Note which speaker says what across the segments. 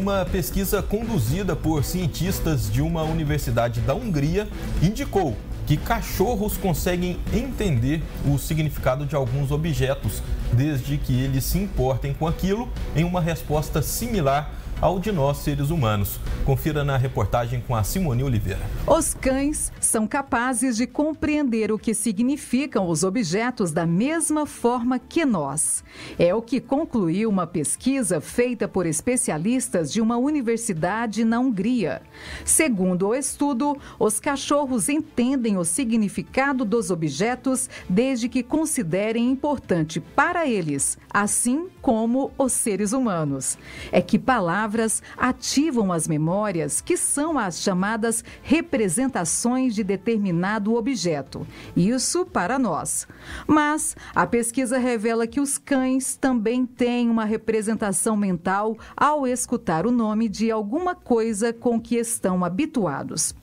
Speaker 1: uma pesquisa conduzida por cientistas de uma universidade da Hungria indicou que cachorros conseguem entender o significado de alguns objetos, desde que eles se importem com aquilo, em uma resposta similar ao de nós, seres humanos. Confira na reportagem com a Simone Oliveira.
Speaker 2: Os cães são capazes de compreender o que significam os objetos da mesma forma que nós. É o que concluiu uma pesquisa feita por especialistas de uma universidade na Hungria. Segundo o estudo, os cachorros entendem o significado dos objetos desde que considerem importante para eles, assim como os seres humanos. É que palavras palavras ativam as memórias, que são as chamadas representações de determinado objeto. Isso para nós. Mas a pesquisa revela que os cães também têm uma representação mental ao escutar o nome de alguma coisa com que estão habituados.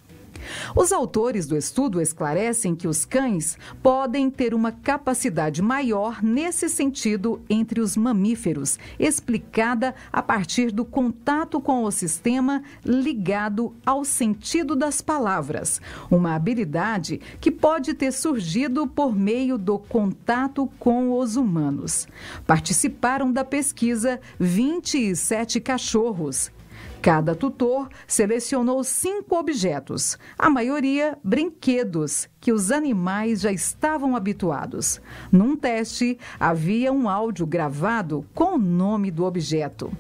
Speaker 2: Os autores do estudo esclarecem que os cães podem ter uma capacidade maior nesse sentido entre os mamíferos, explicada a partir do contato com o sistema ligado ao sentido das palavras, uma habilidade que pode ter surgido por meio do contato com os humanos. Participaram da pesquisa 27 cachorros Cada tutor selecionou cinco objetos, a maioria brinquedos, que os animais já estavam habituados. Num teste, havia um áudio gravado com o nome do objeto.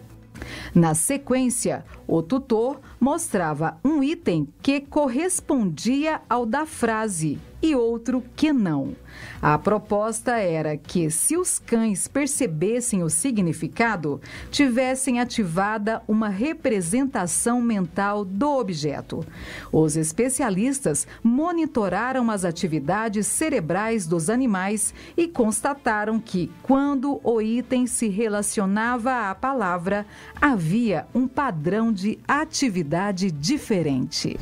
Speaker 2: Na sequência, o tutor mostrava um item que correspondia ao da frase e outro que não. A proposta era que, se os cães percebessem o significado, tivessem ativada uma representação mental do objeto. Os especialistas monitoraram as atividades cerebrais dos animais e constataram que, quando o item se relacionava à palavra, havia um padrão de atividade diferente.